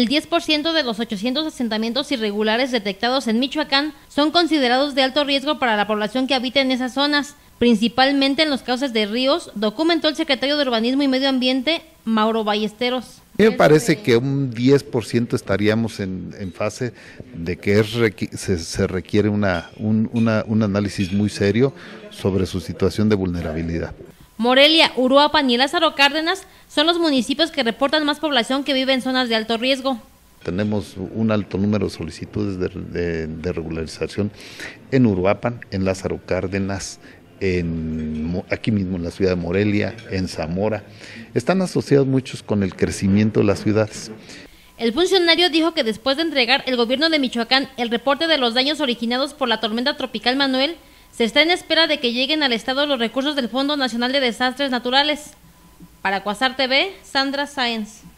El 10% de los 800 asentamientos irregulares detectados en Michoacán son considerados de alto riesgo para la población que habita en esas zonas, principalmente en los cauces de ríos, documentó el secretario de Urbanismo y Medio Ambiente, Mauro Ballesteros. Me parece que un 10% estaríamos en, fase de que se, requiere un análisis muy serio sobre su situación de vulnerabilidad. Morelia, Uruapan y Lázaro Cárdenas son los municipios que reportan más población que vive en zonas de alto riesgo. Tenemos un alto número de solicitudes de, regularización en Uruapan, en Lázaro Cárdenas, en, aquí mismo en la ciudad de Morelia, en Zamora. Están asociados muchos con el crecimiento de las ciudades. El funcionario dijo que después de entregar el gobierno de Michoacán el reporte de los daños originados por la tormenta tropical Manuel, se está en espera de que lleguen al Estado los recursos del Fondo Nacional de Desastres Naturales. Para Cuasar TV, Sandra Sáenz.